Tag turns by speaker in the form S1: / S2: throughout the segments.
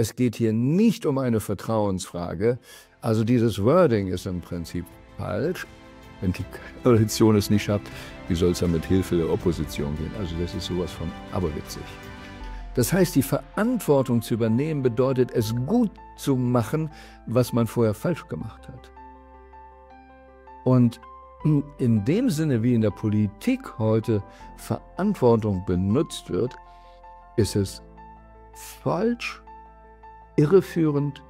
S1: Es geht hier nicht um eine Vertrauensfrage. Also dieses Wording ist im Prinzip falsch. Wenn die Koalition es nicht schafft, wie soll es dann mit Hilfe der Opposition gehen? Also das ist sowas von aberwitzig. Das heißt, die Verantwortung zu übernehmen bedeutet, es gut zu machen, was man vorher falsch gemacht hat. Und in dem Sinne, wie in der Politik heute Verantwortung benutzt wird, ist es falsch irreführend.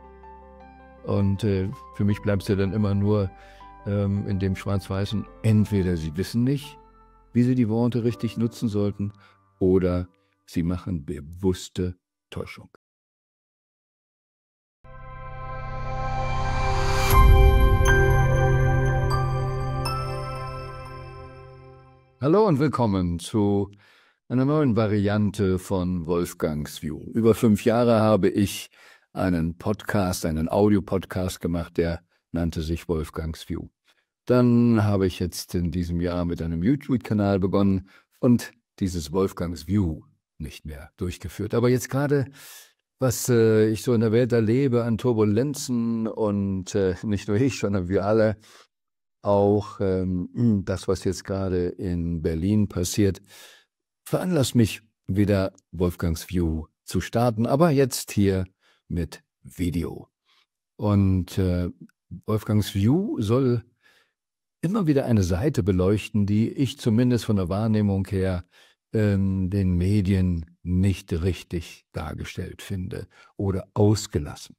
S1: Und äh, für mich bleibt es ja dann immer nur ähm, in dem Schwarz-Weißen, entweder sie wissen nicht, wie sie die Worte richtig nutzen sollten, oder sie machen bewusste Täuschung. Hallo und willkommen zu einer neuen Variante von Wolfgangs View. Über fünf Jahre habe ich einen Podcast, einen Audiopodcast gemacht, der nannte sich Wolfgangs View. Dann habe ich jetzt in diesem Jahr mit einem YouTube-Kanal begonnen und dieses Wolfgangs View nicht mehr durchgeführt. Aber jetzt gerade, was äh, ich so in der Welt erlebe an Turbulenzen und äh, nicht nur ich, sondern wir alle, auch ähm, das, was jetzt gerade in Berlin passiert, veranlasst mich wieder Wolfgangs View zu starten. Aber jetzt hier mit Video. Und äh, Wolfgangs View soll immer wieder eine Seite beleuchten, die ich zumindest von der Wahrnehmung her ähm, den Medien nicht richtig dargestellt finde oder ausgelassen.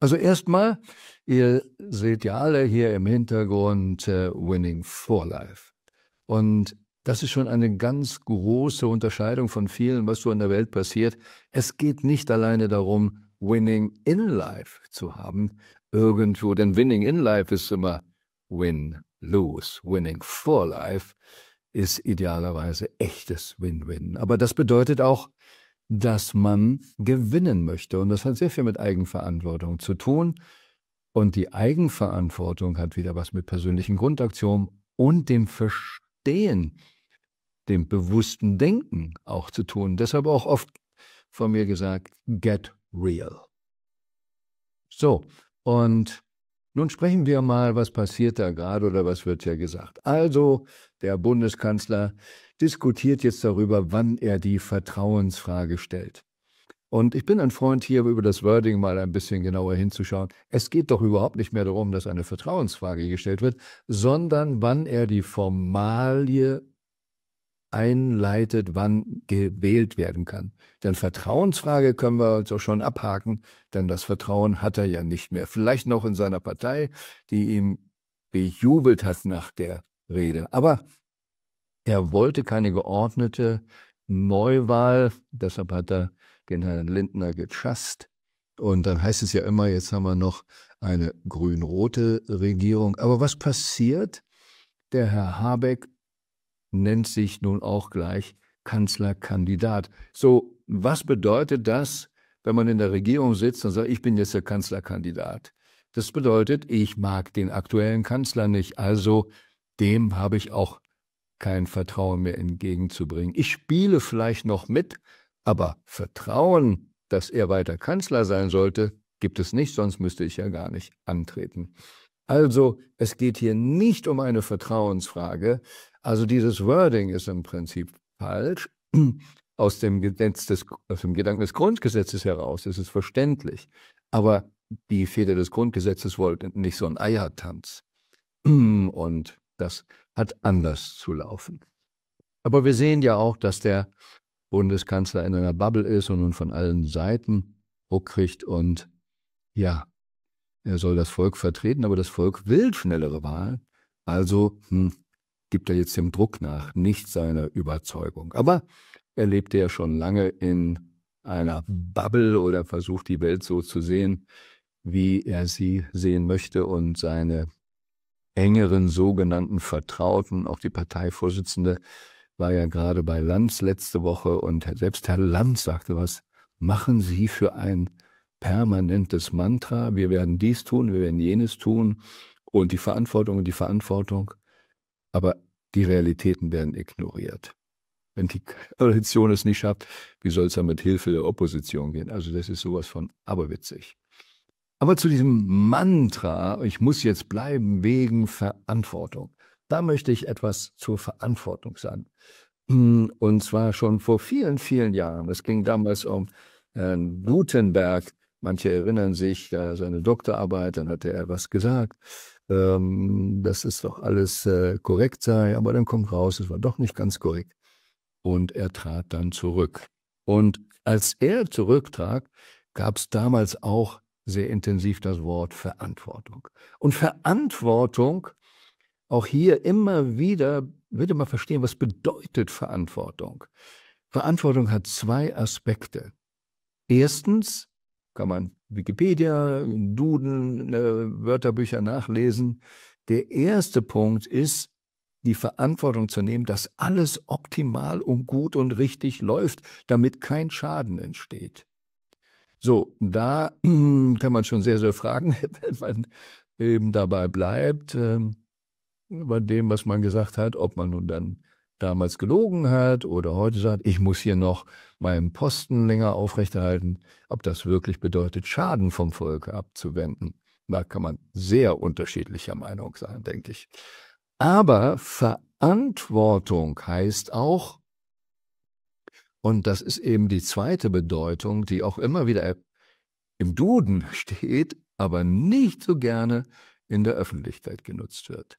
S1: Also erstmal, ihr seht ja alle hier im Hintergrund äh, Winning for Life. Und das ist schon eine ganz große Unterscheidung von vielen, was so in der Welt passiert. Es geht nicht alleine darum, Winning in Life zu haben, irgendwo. Denn Winning in Life ist immer Win, Lose. Winning for Life ist idealerweise echtes Win-Win. Aber das bedeutet auch, dass man gewinnen möchte. Und das hat sehr viel mit Eigenverantwortung zu tun. Und die Eigenverantwortung hat wieder was mit persönlichen Grundaktionen und dem Verstehen, dem bewussten Denken auch zu tun. Deshalb auch oft von mir gesagt, get real. So, und nun sprechen wir mal, was passiert da gerade oder was wird ja gesagt. Also, der Bundeskanzler diskutiert jetzt darüber, wann er die Vertrauensfrage stellt. Und ich bin ein Freund hier, über das Wording mal ein bisschen genauer hinzuschauen. Es geht doch überhaupt nicht mehr darum, dass eine Vertrauensfrage gestellt wird, sondern wann er die Formalie einleitet, wann gewählt werden kann. Denn Vertrauensfrage können wir also schon abhaken, denn das Vertrauen hat er ja nicht mehr. Vielleicht noch in seiner Partei, die ihm bejubelt hat nach der Rede. Aber er wollte keine geordnete Neuwahl, deshalb hat er den Herrn Lindner gechasst. Und dann heißt es ja immer, jetzt haben wir noch eine grün-rote Regierung. Aber was passiert? Der Herr Habeck nennt sich nun auch gleich Kanzlerkandidat. So, was bedeutet das, wenn man in der Regierung sitzt und sagt, ich bin jetzt der Kanzlerkandidat? Das bedeutet, ich mag den aktuellen Kanzler nicht, also dem habe ich auch kein Vertrauen mehr entgegenzubringen. Ich spiele vielleicht noch mit, aber Vertrauen, dass er weiter Kanzler sein sollte, gibt es nicht, sonst müsste ich ja gar nicht antreten. Also es geht hier nicht um eine Vertrauensfrage, also dieses Wording ist im Prinzip falsch. Aus dem, des, aus dem, Gedanken des Grundgesetzes heraus ist es verständlich. Aber die Feder des Grundgesetzes wollte nicht so einen Eiertanz. Und das hat anders zu laufen. Aber wir sehen ja auch, dass der Bundeskanzler in einer Bubble ist und nun von allen Seiten Druck kriegt und ja, er soll das Volk vertreten, aber das Volk will schnellere Wahlen. Also hm, gibt er jetzt dem Druck nach, nicht seiner Überzeugung. Aber er lebte ja schon lange in einer Bubble oder versucht die Welt so zu sehen, wie er sie sehen möchte und seine engeren sogenannten Vertrauten, auch die Parteivorsitzende war ja gerade bei Lanz letzte Woche und selbst Herr Lanz sagte was, machen Sie für ein permanentes Mantra, wir werden dies tun, wir werden jenes tun und die Verantwortung und die Verantwortung aber die Realitäten werden ignoriert. Wenn die Koalition es nicht schafft, wie soll es dann mit Hilfe der Opposition gehen? Also das ist sowas von aberwitzig. Aber zu diesem Mantra, ich muss jetzt bleiben wegen Verantwortung. Da möchte ich etwas zur Verantwortung sagen. Und zwar schon vor vielen, vielen Jahren. Es ging damals um Herrn äh, Gutenberg. Manche erinnern sich, seine Doktorarbeit, dann hatte er was gesagt ähm, dass es doch alles äh, korrekt sei, aber dann kommt raus, es war doch nicht ganz korrekt. Und er trat dann zurück. Und als er zurücktrat, gab es damals auch sehr intensiv das Wort Verantwortung. Und Verantwortung, auch hier immer wieder, würde mal verstehen, was bedeutet Verantwortung? Verantwortung hat zwei Aspekte. Erstens kann man Wikipedia, Duden, äh, Wörterbücher nachlesen. Der erste Punkt ist, die Verantwortung zu nehmen, dass alles optimal und gut und richtig läuft, damit kein Schaden entsteht. So, da kann man schon sehr, sehr fragen, wenn man eben dabei bleibt, äh, bei dem, was man gesagt hat, ob man nun dann damals gelogen hat oder heute sagt, ich muss hier noch meinen Posten länger aufrechterhalten, ob das wirklich bedeutet, Schaden vom Volk abzuwenden. Da kann man sehr unterschiedlicher Meinung sein, denke ich. Aber Verantwortung heißt auch, und das ist eben die zweite Bedeutung, die auch immer wieder im Duden steht, aber nicht so gerne in der Öffentlichkeit genutzt wird.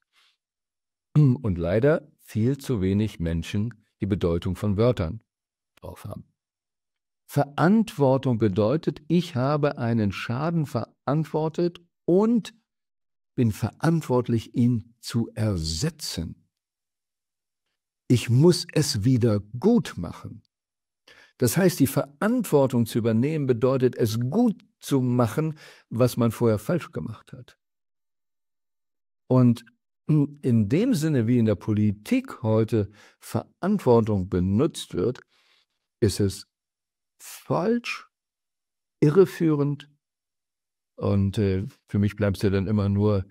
S1: Und leider viel zu wenig Menschen die Bedeutung von Wörtern drauf haben. Verantwortung bedeutet, ich habe einen Schaden verantwortet und bin verantwortlich, ihn zu ersetzen. Ich muss es wieder gut machen. Das heißt, die Verantwortung zu übernehmen bedeutet, es gut zu machen, was man vorher falsch gemacht hat. Und in dem Sinne, wie in der Politik heute Verantwortung benutzt wird, ist es falsch, irreführend und äh, für mich bleibt es ja dann immer nur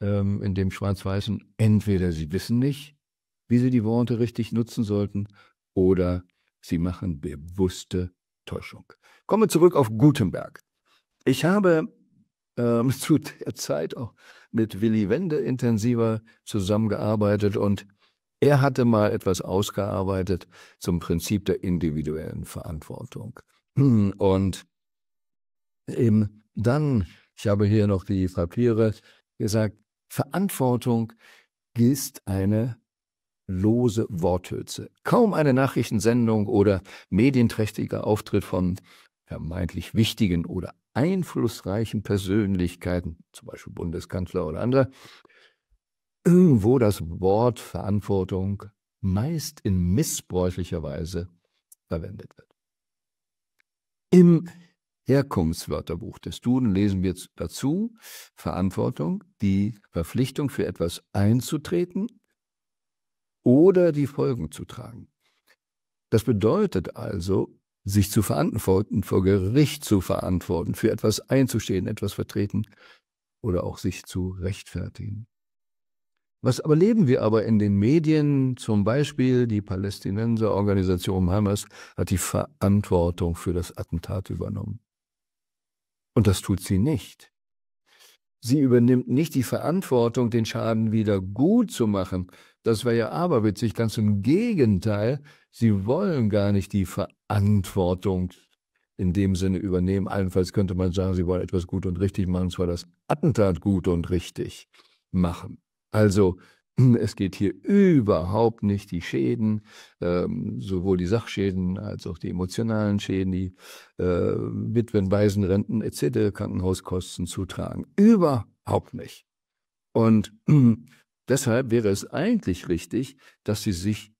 S1: ähm, in dem schwarz-weißen, entweder sie wissen nicht, wie sie die Worte richtig nutzen sollten, oder sie machen bewusste Täuschung. Kommen wir zurück auf Gutenberg. Ich habe ähm, zu der Zeit auch mit Willy Wende intensiver zusammengearbeitet und er hatte mal etwas ausgearbeitet zum Prinzip der individuellen Verantwortung. Hm, und eben dann, ich habe hier noch die Papiere gesagt, Verantwortung ist eine lose Worthülse. Kaum eine Nachrichtensendung oder medienträchtiger Auftritt von vermeintlich wichtigen oder einflussreichen Persönlichkeiten, zum Beispiel Bundeskanzler oder andere, wo das Wort Verantwortung meist in missbräuchlicher Weise verwendet wird. Im Herkunftswörterbuch des Duden lesen wir dazu Verantwortung, die Verpflichtung für etwas einzutreten oder die Folgen zu tragen. Das bedeutet also, sich zu verantworten, vor Gericht zu verantworten, für etwas einzustehen, etwas vertreten oder auch sich zu rechtfertigen. Was aber leben wir aber in den Medien? Zum Beispiel die Palästinenserorganisation Hamas hat die Verantwortung für das Attentat übernommen. Und das tut sie nicht. Sie übernimmt nicht die Verantwortung, den Schaden wieder gut zu machen, das wäre ja aberwitzig. Ganz im Gegenteil, sie wollen gar nicht die Verantwortung in dem Sinne übernehmen. Allenfalls könnte man sagen, sie wollen etwas gut und richtig machen, und zwar das Attentat gut und richtig machen. Also es geht hier überhaupt nicht die Schäden, ähm, sowohl die Sachschäden als auch die emotionalen Schäden, die äh, Witwen, Renten etc., Krankenhauskosten zu tragen. Überhaupt nicht. Und Deshalb wäre es eigentlich richtig, dass sie sich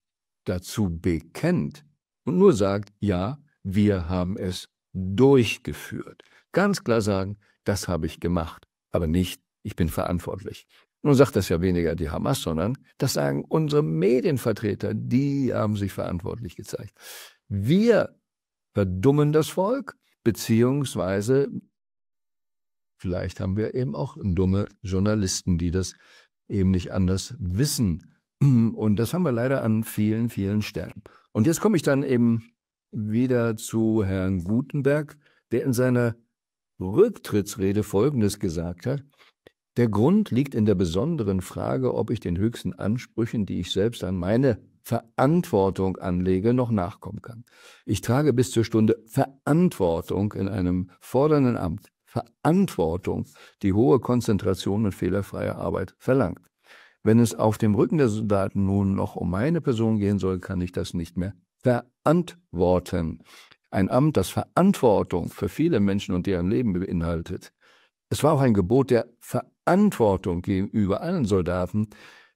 S1: dazu bekennt und nur sagt, ja, wir haben es durchgeführt. Ganz klar sagen, das habe ich gemacht, aber nicht, ich bin verantwortlich. Nun sagt das ja weniger die Hamas, sondern das sagen unsere Medienvertreter, die haben sich verantwortlich gezeigt. Wir verdummen das Volk, beziehungsweise vielleicht haben wir eben auch dumme Journalisten, die das eben nicht anders wissen. Und das haben wir leider an vielen, vielen Stellen. Und jetzt komme ich dann eben wieder zu Herrn Gutenberg, der in seiner Rücktrittsrede Folgendes gesagt hat. Der Grund liegt in der besonderen Frage, ob ich den höchsten Ansprüchen, die ich selbst an meine Verantwortung anlege, noch nachkommen kann. Ich trage bis zur Stunde Verantwortung in einem fordernden Amt. Verantwortung die hohe Konzentration und fehlerfreie Arbeit verlangt. Wenn es auf dem Rücken der Soldaten nun noch um meine Person gehen soll, kann ich das nicht mehr verantworten. Ein Amt, das Verantwortung für viele Menschen und deren Leben beinhaltet. Es war auch ein Gebot der Verantwortung gegenüber allen Soldaten,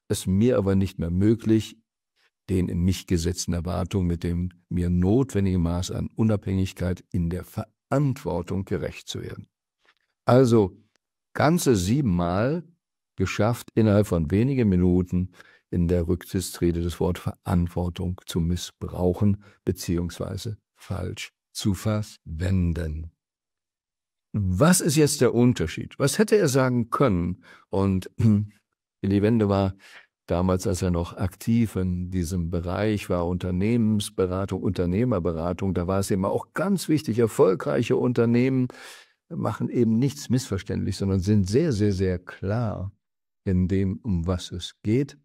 S1: es mir aber nicht mehr möglich, den in mich gesetzten Erwartungen mit dem mir notwendigen Maß an Unabhängigkeit in der Verantwortung gerecht zu werden. Also ganze siebenmal geschafft, innerhalb von wenigen Minuten in der Rücksitzrede das Wort Verantwortung zu missbrauchen bzw. falsch zu verwenden. Was ist jetzt der Unterschied? Was hätte er sagen können? Und die Wende war damals, als er noch aktiv in diesem Bereich war, Unternehmensberatung, Unternehmerberatung, da war es immer auch ganz wichtig, erfolgreiche Unternehmen machen eben nichts missverständlich, sondern sind sehr, sehr, sehr klar in dem, um was es geht.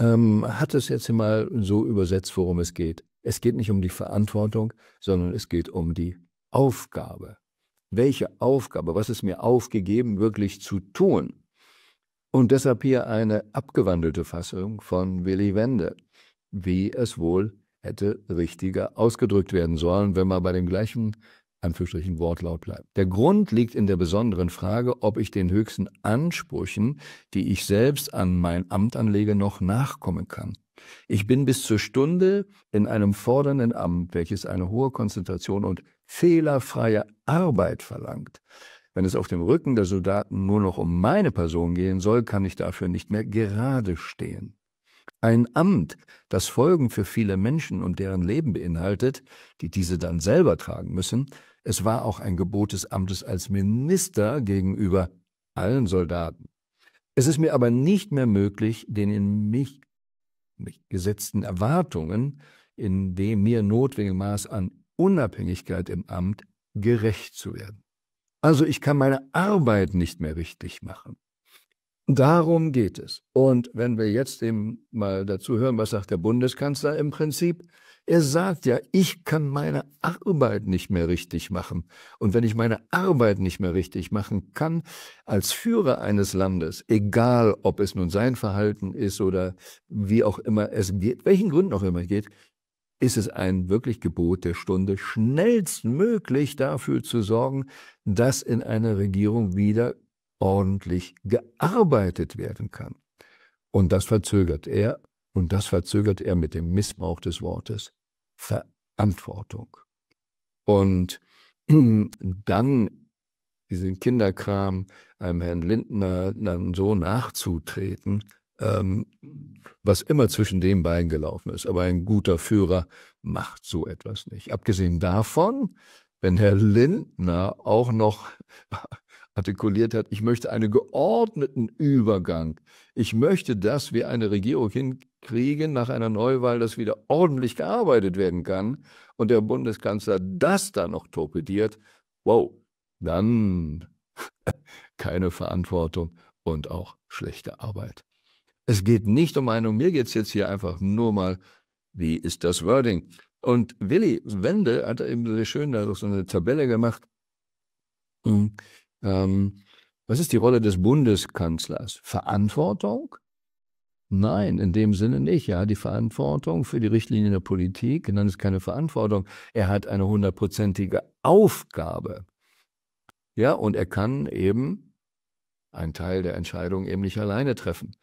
S1: Ähm, hat es jetzt mal so übersetzt, worum es geht. Es geht nicht um die Verantwortung, sondern es geht um die Aufgabe. Welche Aufgabe, was ist mir aufgegeben, wirklich zu tun? Und deshalb hier eine abgewandelte Fassung von Willy Wende, wie es wohl hätte richtiger ausgedrückt werden sollen, wenn man bei dem gleichen Anführungsstrichen Wortlaut bleibt. Der Grund liegt in der besonderen Frage, ob ich den höchsten Ansprüchen, die ich selbst an mein Amt anlege, noch nachkommen kann. Ich bin bis zur Stunde in einem fordernden Amt, welches eine hohe Konzentration und fehlerfreie Arbeit verlangt. Wenn es auf dem Rücken der Soldaten nur noch um meine Person gehen soll, kann ich dafür nicht mehr gerade stehen. Ein Amt, das Folgen für viele Menschen und deren Leben beinhaltet, die diese dann selber tragen müssen, es war auch ein Gebot des Amtes als Minister gegenüber allen Soldaten. Es ist mir aber nicht mehr möglich, den in mich, mich gesetzten Erwartungen, in dem mir notwendigen Maß an Unabhängigkeit im Amt gerecht zu werden. Also ich kann meine Arbeit nicht mehr richtig machen. Darum geht es. Und wenn wir jetzt eben mal dazu hören, was sagt der Bundeskanzler im Prinzip? Er sagt ja, ich kann meine Arbeit nicht mehr richtig machen. Und wenn ich meine Arbeit nicht mehr richtig machen kann, als Führer eines Landes, egal ob es nun sein Verhalten ist oder wie auch immer es geht, welchen Gründen auch immer es geht, ist es ein wirklich Gebot der Stunde, schnellstmöglich dafür zu sorgen, dass in einer Regierung wieder ordentlich gearbeitet werden kann. Und das verzögert er, und das verzögert er mit dem Missbrauch des Wortes. Verantwortung. Und dann diesen Kinderkram einem Herrn Lindner dann so nachzutreten, ähm, was immer zwischen den beiden gelaufen ist. Aber ein guter Führer macht so etwas nicht. Abgesehen davon, wenn Herr Lindner auch noch artikuliert hat, ich möchte einen geordneten Übergang. Ich möchte, dass wir eine Regierung hinkriegen nach einer Neuwahl, dass wieder ordentlich gearbeitet werden kann und der Bundeskanzler das dann noch torpediert. Wow, dann keine Verantwortung und auch schlechte Arbeit. Es geht nicht um Meinung, mir geht es jetzt hier einfach nur mal, wie ist das Wording? Und Willi Wende hat eben sehr schön da so eine Tabelle gemacht. Mhm ähm, was ist die Rolle des Bundeskanzlers? Verantwortung? Nein, in dem Sinne nicht. Ja, die Verantwortung für die Richtlinien der Politik, dann ist keine Verantwortung. Er hat eine hundertprozentige Aufgabe. Ja, und er kann eben einen Teil der Entscheidung eben nicht alleine treffen.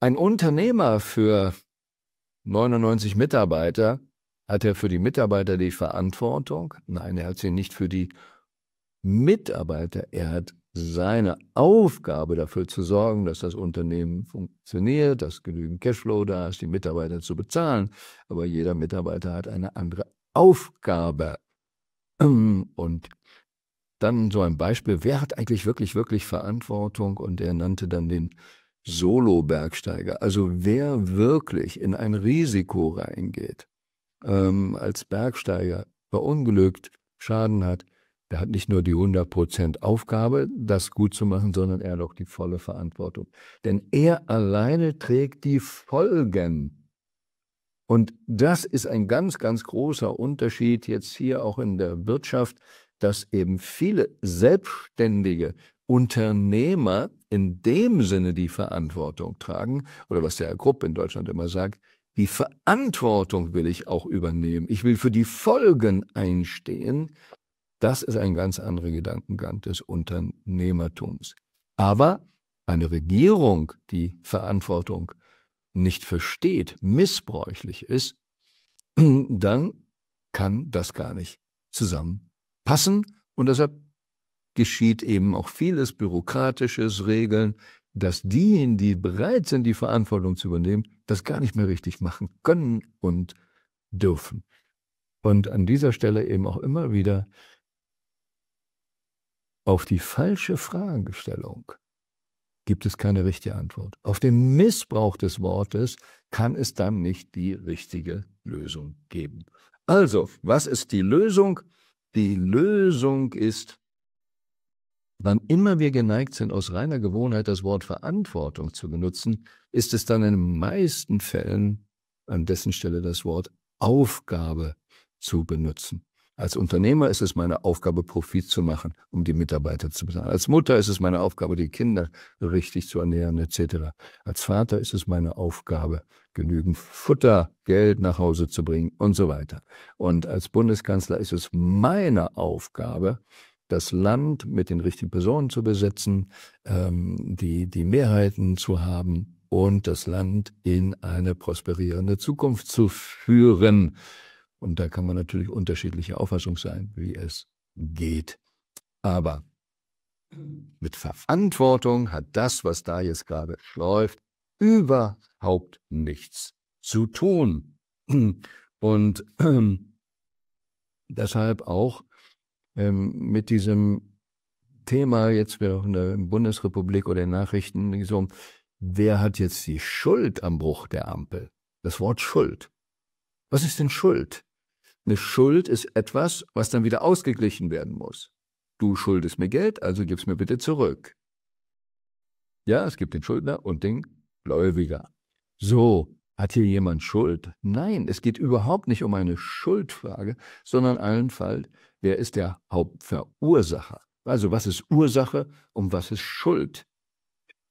S1: Ein Unternehmer für 99 Mitarbeiter, hat er für die Mitarbeiter die Verantwortung? Nein, er hat sie nicht für die Mitarbeiter, er hat seine Aufgabe dafür zu sorgen, dass das Unternehmen funktioniert, dass genügend Cashflow da ist, die Mitarbeiter zu bezahlen. Aber jeder Mitarbeiter hat eine andere Aufgabe. Und dann so ein Beispiel, wer hat eigentlich wirklich, wirklich Verantwortung? Und er nannte dann den Solo-Bergsteiger. Also wer wirklich in ein Risiko reingeht, ähm, als Bergsteiger verunglückt, Schaden hat, der hat nicht nur die 100% Aufgabe, das gut zu machen, sondern er hat auch die volle Verantwortung. Denn er alleine trägt die Folgen. Und das ist ein ganz, ganz großer Unterschied jetzt hier auch in der Wirtschaft, dass eben viele Selbstständige, Unternehmer in dem Sinne die Verantwortung tragen, oder was der Herr Krupp in Deutschland immer sagt, die Verantwortung will ich auch übernehmen. Ich will für die Folgen einstehen das ist ein ganz anderer Gedankengang des Unternehmertums. Aber eine Regierung, die Verantwortung nicht versteht, missbräuchlich ist, dann kann das gar nicht zusammenpassen. Und deshalb geschieht eben auch vieles bürokratisches Regeln, dass diejenigen, die bereit sind, die Verantwortung zu übernehmen, das gar nicht mehr richtig machen können und dürfen. Und an dieser Stelle eben auch immer wieder auf die falsche Fragestellung gibt es keine richtige Antwort. Auf den Missbrauch des Wortes kann es dann nicht die richtige Lösung geben. Also, was ist die Lösung? Die Lösung ist, wann immer wir geneigt sind, aus reiner Gewohnheit das Wort Verantwortung zu benutzen, ist es dann in den meisten Fällen an dessen Stelle das Wort Aufgabe zu benutzen. Als Unternehmer ist es meine Aufgabe, Profit zu machen, um die Mitarbeiter zu bezahlen. Als Mutter ist es meine Aufgabe, die Kinder richtig zu ernähren, etc. Als Vater ist es meine Aufgabe, genügend Futter, Geld nach Hause zu bringen und so weiter. Und als Bundeskanzler ist es meine Aufgabe, das Land mit den richtigen Personen zu besetzen, ähm, die, die Mehrheiten zu haben und das Land in eine prosperierende Zukunft zu führen. Und da kann man natürlich unterschiedliche Auffassung sein, wie es geht. Aber mit Verantwortung hat das, was da jetzt gerade läuft, überhaupt nichts zu tun. Und ähm, deshalb auch ähm, mit diesem Thema, jetzt wir auch in der Bundesrepublik oder in Nachrichten, so, wer hat jetzt die Schuld am Bruch der Ampel? Das Wort Schuld. Was ist denn Schuld? Eine Schuld ist etwas, was dann wieder ausgeglichen werden muss. Du schuldest mir Geld, also gib's mir bitte zurück. Ja, es gibt den Schuldner und den Gläubiger. So, hat hier jemand Schuld? Nein, es geht überhaupt nicht um eine Schuldfrage, sondern allenfalls, wer ist der Hauptverursacher? Also was ist Ursache und was ist Schuld?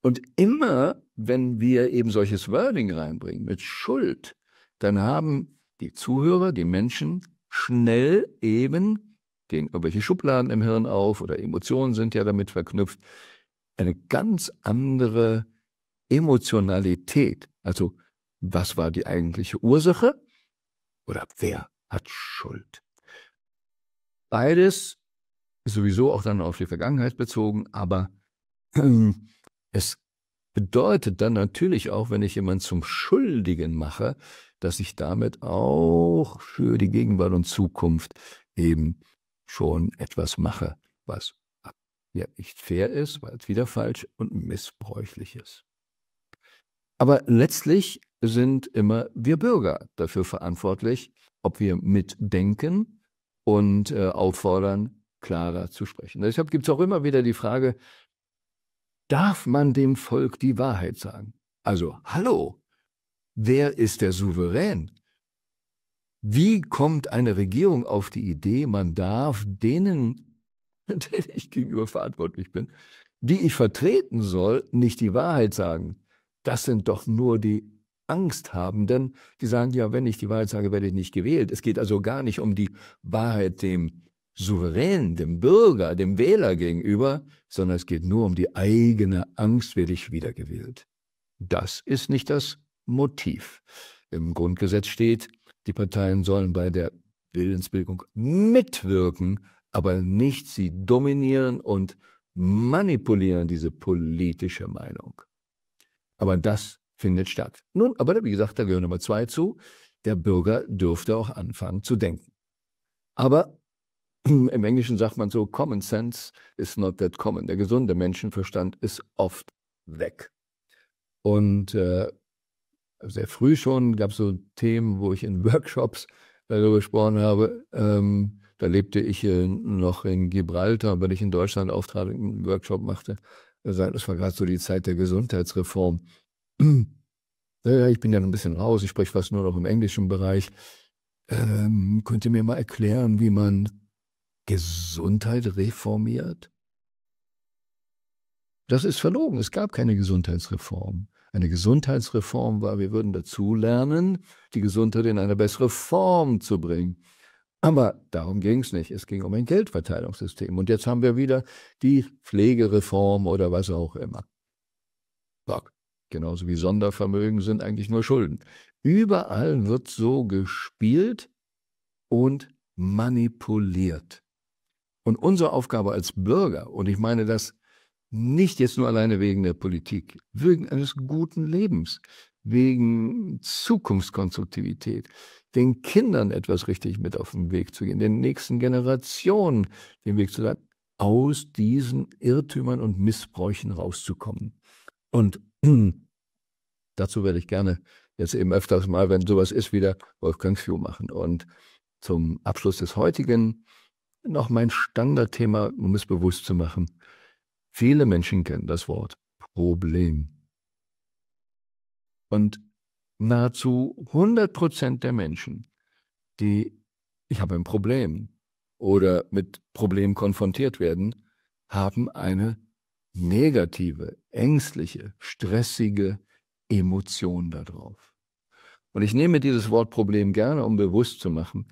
S1: Und immer, wenn wir eben solches Wording reinbringen mit Schuld, dann haben die Zuhörer, die Menschen schnell eben, gehen irgendwelche Schubladen im Hirn auf oder Emotionen sind ja damit verknüpft, eine ganz andere Emotionalität. Also was war die eigentliche Ursache oder wer hat Schuld? Beides ist sowieso auch dann auf die Vergangenheit bezogen, aber es bedeutet dann natürlich auch, wenn ich jemanden zum Schuldigen mache, dass ich damit auch für die Gegenwart und Zukunft eben schon etwas mache, was ja, nicht fair ist, weil es wieder falsch und missbräuchlich ist. Aber letztlich sind immer wir Bürger dafür verantwortlich, ob wir mitdenken und äh, auffordern, klarer zu sprechen. Deshalb gibt es auch immer wieder die Frage, darf man dem Volk die Wahrheit sagen? Also, hallo, Wer ist der Souverän? Wie kommt eine Regierung auf die Idee, man darf denen, denen ich gegenüber verantwortlich bin, die ich vertreten soll, nicht die Wahrheit sagen? Das sind doch nur die Angsthabenden, die sagen, ja, wenn ich die Wahrheit sage, werde ich nicht gewählt. Es geht also gar nicht um die Wahrheit dem Souverän, dem Bürger, dem Wähler gegenüber, sondern es geht nur um die eigene Angst, werde ich wiedergewählt. Das ist nicht das Motiv. Im Grundgesetz steht, die Parteien sollen bei der Willensbildung mitwirken, aber nicht sie dominieren und manipulieren diese politische Meinung. Aber das findet statt. Nun, aber wie gesagt, da gehören Nummer zwei zu. Der Bürger dürfte auch anfangen zu denken. Aber im Englischen sagt man so, Common Sense is not that common. Der gesunde Menschenverstand ist oft weg. Und äh, sehr früh schon gab es so Themen, wo ich in Workshops darüber gesprochen habe. Ähm, da lebte ich äh, noch in Gibraltar, wenn ich in Deutschland auftrat, und einen Workshop machte. Äh, das war gerade so die Zeit der Gesundheitsreform. ja, ich bin ja ein bisschen raus, ich spreche fast nur noch im englischen Bereich. Ähm, könnt ihr mir mal erklären, wie man Gesundheit reformiert? Das ist verlogen. Es gab keine Gesundheitsreform eine Gesundheitsreform war, wir würden dazu lernen, die Gesundheit in eine bessere Form zu bringen. Aber darum ging es nicht. Es ging um ein Geldverteilungssystem. Und jetzt haben wir wieder die Pflegereform oder was auch immer. Bock. Genauso wie Sondervermögen sind eigentlich nur Schulden. Überall wird so gespielt und manipuliert. Und unsere Aufgabe als Bürger, und ich meine das nicht jetzt nur alleine wegen der Politik, wegen eines guten Lebens, wegen Zukunftskonstruktivität, den Kindern etwas richtig mit auf den Weg zu gehen, den nächsten Generationen den Weg zu leiten, aus diesen Irrtümern und Missbräuchen rauszukommen. Und dazu werde ich gerne jetzt eben öfters mal, wenn sowas ist, wieder Wolfgang Fiu machen. Und zum Abschluss des heutigen noch mein Standardthema, um es bewusst zu machen. Viele Menschen kennen das Wort Problem. Und nahezu 100 der Menschen, die ich habe ein Problem oder mit Problemen konfrontiert werden, haben eine negative, ängstliche, stressige Emotion darauf. Und ich nehme dieses Wort Problem gerne, um bewusst zu machen,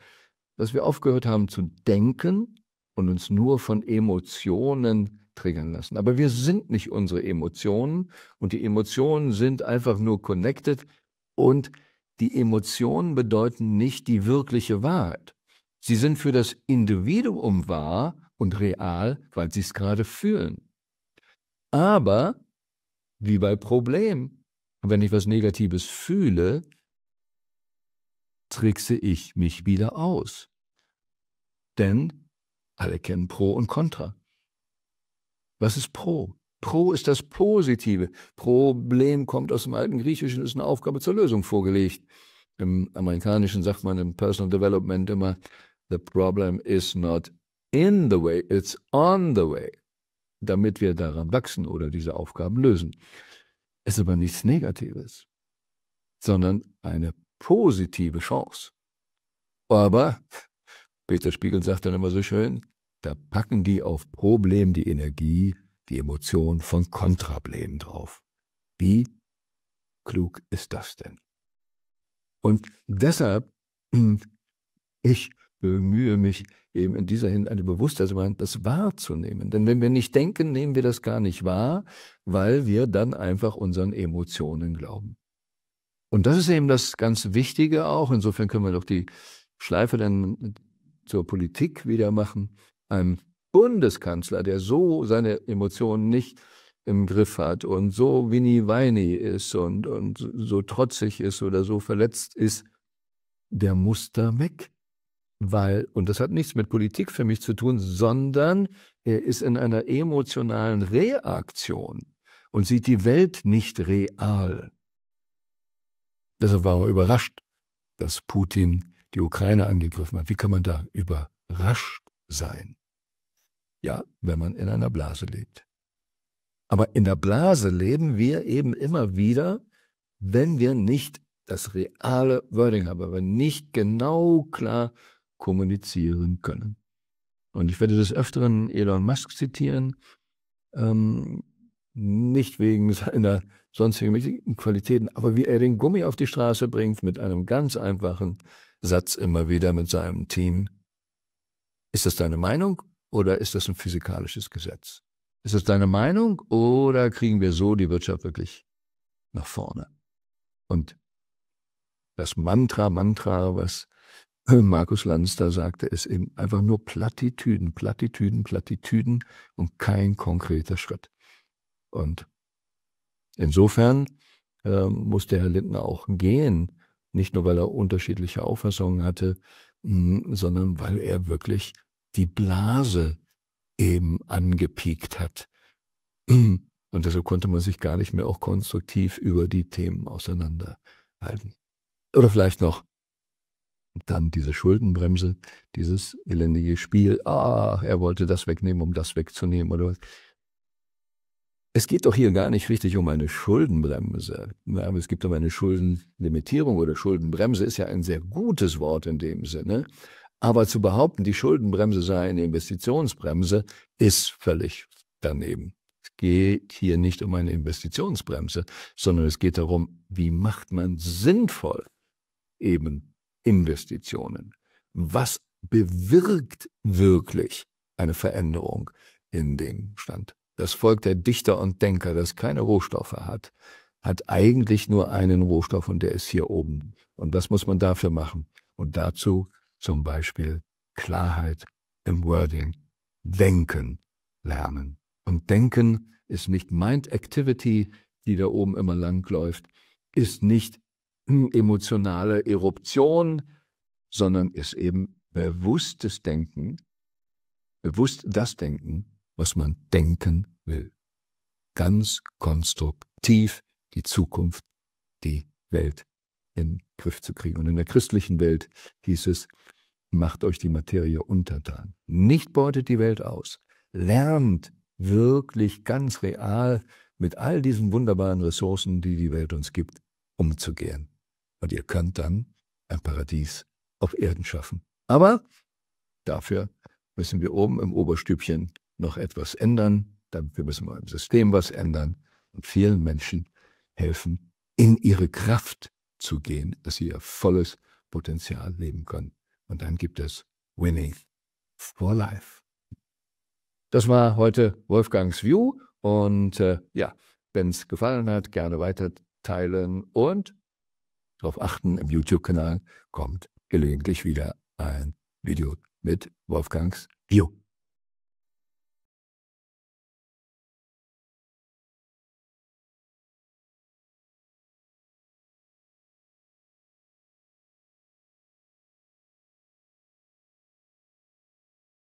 S1: dass wir aufgehört haben zu denken und uns nur von Emotionen triggern lassen. Aber wir sind nicht unsere Emotionen und die Emotionen sind einfach nur connected und die Emotionen bedeuten nicht die wirkliche Wahrheit. Sie sind für das Individuum wahr und real, weil sie es gerade fühlen. Aber, wie bei Problemen, wenn ich was Negatives fühle, trickse ich mich wieder aus. Denn alle kennen Pro und Contra. Was ist Pro? Pro ist das Positive. Problem kommt aus dem alten Griechischen, ist eine Aufgabe zur Lösung vorgelegt. Im Amerikanischen sagt man im Personal Development immer, the problem is not in the way, it's on the way, damit wir daran wachsen oder diese Aufgaben lösen. Es ist aber nichts Negatives, sondern eine positive Chance. Aber, Peter Spiegel sagt dann immer so schön, da packen die auf Problem die Energie, die Emotion von Kontrablem drauf. Wie klug ist das denn? Und deshalb, ich bemühe mich eben in dieser Hinsicht eine Bewusstseinsveränderung, das wahrzunehmen. Denn wenn wir nicht denken, nehmen wir das gar nicht wahr, weil wir dann einfach unseren Emotionen glauben. Und das ist eben das ganz Wichtige auch. Insofern können wir doch die Schleife dann zur Politik wieder machen einem Bundeskanzler, der so seine Emotionen nicht im Griff hat und so winnie-weini ist und, und so trotzig ist oder so verletzt ist, der muss da weg. Weil, und das hat nichts mit Politik für mich zu tun, sondern er ist in einer emotionalen Reaktion und sieht die Welt nicht real. Deshalb war er überrascht, dass Putin die Ukraine angegriffen hat. Wie kann man da überrascht sein. Ja, wenn man in einer Blase lebt. Aber in der Blase leben wir eben immer wieder, wenn wir nicht das reale Wording haben, wenn wir nicht genau klar kommunizieren können. Und ich werde des Öfteren Elon Musk zitieren, ähm, nicht wegen seiner sonstigen Qualitäten, aber wie er den Gummi auf die Straße bringt mit einem ganz einfachen Satz immer wieder mit seinem Team. Ist das deine Meinung oder ist das ein physikalisches Gesetz? Ist das deine Meinung oder kriegen wir so die Wirtschaft wirklich nach vorne? Und das Mantra, Mantra, was Markus Lanz da sagte, ist eben einfach nur Plattitüden, Plattitüden, Plattitüden und kein konkreter Schritt. Und insofern äh, musste Herr Lindner auch gehen, nicht nur weil er unterschiedliche Auffassungen hatte, mh, hm, sondern weil er wirklich die Blase eben angepiekt hat. Und deshalb konnte man sich gar nicht mehr auch konstruktiv über die Themen auseinanderhalten. Oder vielleicht noch dann diese Schuldenbremse, dieses elendige Spiel, ah, er wollte das wegnehmen, um das wegzunehmen oder was. Es geht doch hier gar nicht richtig um eine Schuldenbremse. es gibt um eine Schuldenlimitierung oder Schuldenbremse ist ja ein sehr gutes Wort in dem Sinne. Aber zu behaupten, die Schuldenbremse sei eine Investitionsbremse, ist völlig daneben. Es geht hier nicht um eine Investitionsbremse, sondern es geht darum, wie macht man sinnvoll eben Investitionen? Was bewirkt wirklich eine Veränderung in dem Stand? Das Volk der Dichter und Denker, das keine Rohstoffe hat, hat eigentlich nur einen Rohstoff und der ist hier oben. Und was muss man dafür machen? Und dazu zum Beispiel Klarheit im Wording, Denken lernen. Und Denken ist nicht Mind Activity, die da oben immer langläuft, ist nicht emotionale Eruption, sondern ist eben bewusstes Denken, bewusst das Denken, was man denken will. Ganz konstruktiv die Zukunft, die Welt in den Griff zu kriegen. Und in der christlichen Welt hieß es, macht euch die Materie untertan. Nicht beutet die Welt aus. Lernt wirklich ganz real mit all diesen wunderbaren Ressourcen, die die Welt uns gibt, umzugehen. Und ihr könnt dann ein Paradies auf Erden schaffen. Aber dafür müssen wir oben im Oberstübchen noch etwas ändern. Dafür müssen wir im System was ändern und vielen Menschen helfen, in ihre Kraft zu gehen, dass sie ihr volles Potenzial leben können. Und dann gibt es Winning for Life. Das war heute Wolfgangs View. Und äh, ja, wenn es gefallen hat, gerne weiter teilen und darauf achten, im YouTube-Kanal kommt gelegentlich wieder ein Video mit Wolfgangs View.